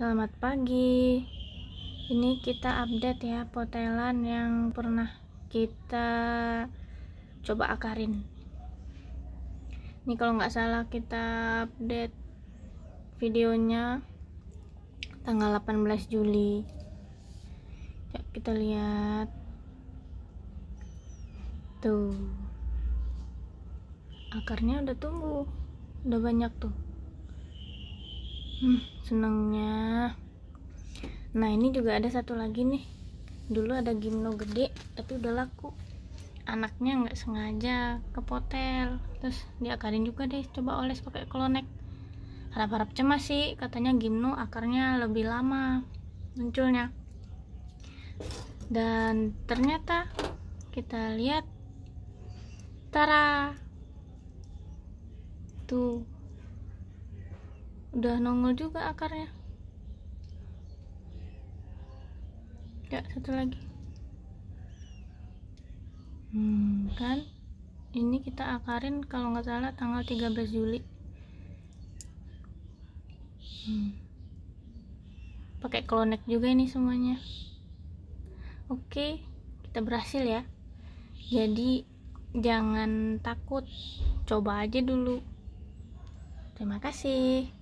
Selamat pagi. Ini kita update ya potelan yang pernah kita coba akarin. Ini kalau nggak salah kita update videonya tanggal 18 Juli. Ya, kita lihat. Tuh. Akarnya udah tumbuh. Udah banyak tuh hmm, senangnya nah ini juga ada satu lagi nih dulu ada gimno gede tapi udah laku anaknya nggak sengaja ke kepotel terus diakarin juga deh coba oles pakai klonek harap-harap cemas sih katanya gimno akarnya lebih lama munculnya dan ternyata kita lihat tara tuh udah nongol juga akarnya ya satu lagi hmm, kan ini kita akarin kalau nggak salah tanggal 13 Juli hmm. pakai klonek juga ini semuanya oke kita berhasil ya jadi jangan takut coba aja dulu terima kasih